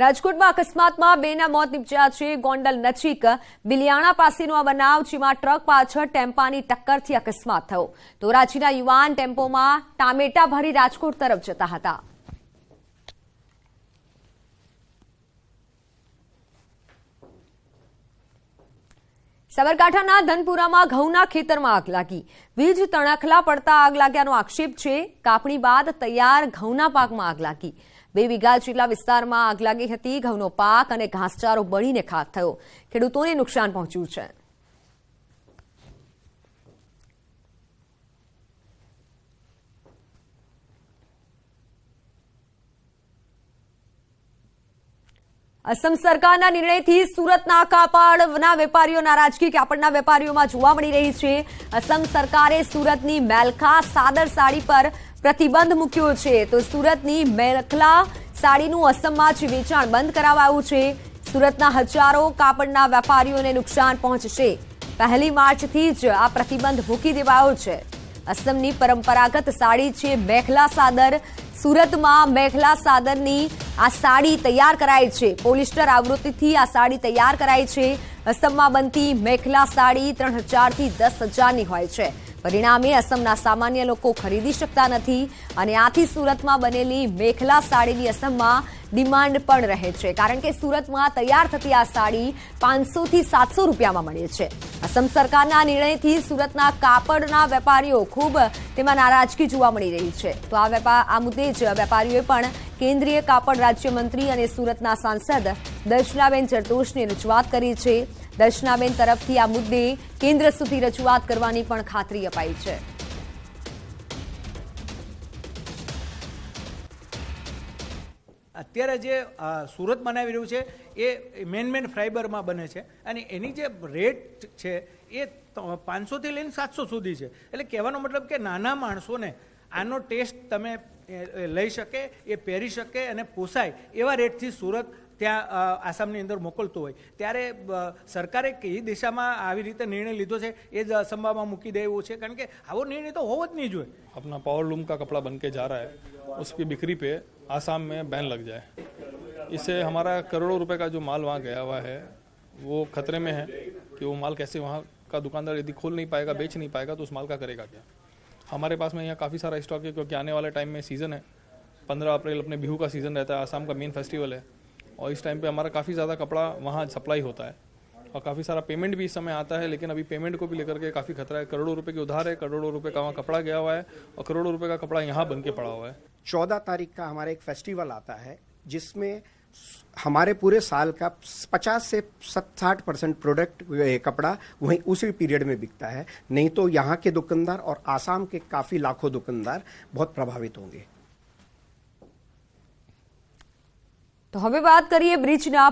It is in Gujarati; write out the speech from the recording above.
રાજકોટમાં અકસ્માતમાં બેના મોત નીપજ્યા છે ગોંડલ નજીક બિલિયાણા પાસેનો આ બનાવ જેમાં ટ્રક પાછળ ટેમ્પાની ટક્કરથી અકસ્માત થયો ધોરાજીના યુવાન ટેમ્પોમાં ટામેટા ભરી રાજકોટ તરફ જતા હતા સાબરકાંઠાના ધનપુરામાં ઘઉંના ખેતરમાં આગ લાગી વીજ તણાખલા પડતા આગ લાગ્યાનો આક્ષેપ છે કાપણી બાદ તૈયાર ઘઉંના પાકમાં આગ લાગી બે વીઘા જેટલા વિસ્તારમાં આગ લાગી હતી ઘઉંનો પાક અને ઘાસચારો બળીને ખાક થયો ખેડૂતોને નુકસાન પહોંચ્યું છે અસમ સરકારના નિર્ણયથી સુરતના કાપડના વેપારીઓ નારાજગી કાપડના વેપારીઓમાં જોવા મળી રહી છે અસમ સરકારે સુરતની મેલખા સાદર સાડી પર પ્રતિબંધ મૂક્યો છે તો સુરતની મેરખલા સાડીનું અસમમાં જ વેચાણ બંધ કરાવાયું છે સુરતના હજારો કાપડના વેપારીઓને નુકસાન પહોંચશે પહેલી માર્ચથી જ આ પ્રતિબંધ મૂકી દેવાયો છે અસમની પરંપરાગત સાડી છે મેખલા સાદર સુરતમાં મેખલા સાદરની આ સાડી તૈયાર કરાઈ છે પોલિસ્ટર આવૃત્તિથી આ સાડી તૈયાર કરાઈ છે અસમમાં બનતી મેખલા સાડી ત્રણ હજારથી દસ હજારની હોય છે પરિણામે અસમના સામાન્ય લોકો ખરીદી શકતા નથી અને આથી સુરતમાં બનેલી મેખલા સાડીની અસમમાં ડિમાન્ડ પણ રહે છે કારણ કે સુરતમાં તૈયાર થતી આ સાડી પાંચસોથી સાતસો રૂપિયામાં મળે છે અસમ સરકારના નિર્ણયથી સુરતના કાપડના વેપારીઓ ખૂબ તેમાં નારાજગી જોવા મળી રહી છે તો આ વેપાર આ મુદ્દે જ વેપારીઓએ પણ કેન્દ્રીય કાપડ રાજ્યમંત્રી અને સુરતના સાંસદ દર્શનાબેન જરદોશની રજૂઆત કરી છે દર્શનાબેન તરફથી આ મુદ્દે કેન્દ્ર સુધી રજૂઆત કરવાની પણ ખાતરી અપાઈ છે અત્યારે જે સુરત બનાવી રહ્યું છે એ મેન મેન ફાઇબરમાં બને છે અને એની જે રેટ છે એ પાંચસોથી લઈને સાતસો સુધી છે એટલે કહેવાનો મતલબ કે નાના માણસોને આનો ટેસ્ટ તમે લઈ શકે એ પહેરી શકે અને પોસાય એવા રેટથી સુરત आसाम ने अंदर મોકલતું હોય ત્યારે સરકારે કઈ દિશામાં આવી રીતે નિર્ણય લીધો છે એ જ સંભાવમાં મૂકી દે એવું છે કારણ કે આવો નિર્ણય તો હોવો જ નહીં જોઈએ આપના પાવર લૂમ કા કપડા બનકે જા રહા હૈ ઉસકી બિક્રી पे आसाम में बैन लग जाए इससे हमारा करोड़ों रुपये का जो माल वहाँ गया हुआ है वो खतरे में है कि वो माल कैसे वहाँ का दुकानदार यदि खोल नहीं पाएगा बेच नहीं पाएगा तो उस माल का करेगा क्या हमारे पास में यहाँ काफ़ी सारा स्टॉक है क्योंकि आने वाले टाइम में सीज़न है पंद्रह अप्रैल अपने बिहू का सीज़न रहता है आसाम का मेन फेस्टिवल है और इस टाइम पे हमारा काफ़ी ज़्यादा कपड़ा वहाँ सप्लाई होता है और काफ़ी सारा पेमेंट भी इस समय आता है लेकिन अभी पेमेंट को भी लेकर के काफ़ी खतरा है करोड़ों रुपए के उधार है करोड़ों रुपए का वहाँ कपड़ा गया हुआ है और करोड़ों रुपए का कपड़ा यहाँ बन के पड़ा हुआ है चौदह तारीख का हमारा एक फेस्टिवल आता है जिसमें हमारे पूरे साल का पचास से साठ परसेंट प्रोडक्ट कपड़ा वहीं उसी पीरियड में बिकता है नहीं तो यहाँ के दुकानदार और आसाम के काफ़ी लाखों दुकानदार बहुत प्रभावित होंगे તો હવે વાત કરીએ બ્રિજના